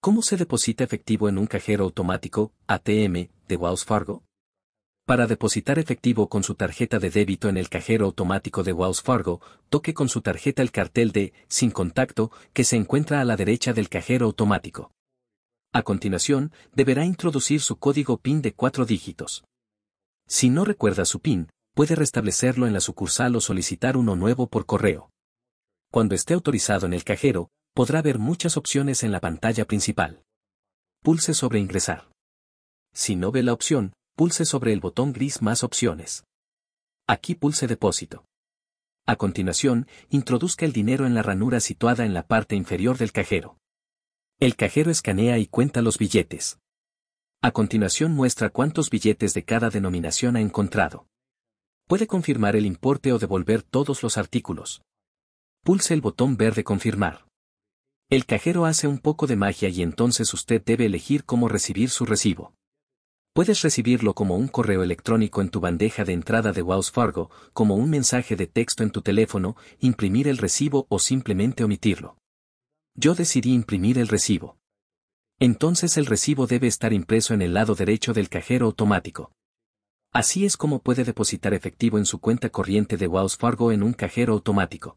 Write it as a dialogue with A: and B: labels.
A: ¿Cómo se deposita efectivo en un cajero automático, ATM, de Wells Fargo? Para depositar efectivo con su tarjeta de débito en el cajero automático de Wells Fargo, toque con su tarjeta el cartel de Sin contacto que se encuentra a la derecha del cajero automático. A continuación, deberá introducir su código PIN de cuatro dígitos. Si no recuerda su PIN, puede restablecerlo en la sucursal o solicitar uno nuevo por correo. Cuando esté autorizado en el cajero, podrá ver muchas opciones en la pantalla principal. Pulse sobre Ingresar. Si no ve la opción, pulse sobre el botón gris Más opciones. Aquí pulse Depósito. A continuación, introduzca el dinero en la ranura situada en la parte inferior del cajero. El cajero escanea y cuenta los billetes. A continuación muestra cuántos billetes de cada denominación ha encontrado. Puede confirmar el importe o devolver todos los artículos. Pulse el botón verde Confirmar. El cajero hace un poco de magia y entonces usted debe elegir cómo recibir su recibo. Puedes recibirlo como un correo electrónico en tu bandeja de entrada de Wells Fargo, como un mensaje de texto en tu teléfono, imprimir el recibo o simplemente omitirlo. Yo decidí imprimir el recibo. Entonces el recibo debe estar impreso en el lado derecho del cajero automático. Así es como puede depositar efectivo en su cuenta corriente de Wells Fargo en un cajero automático.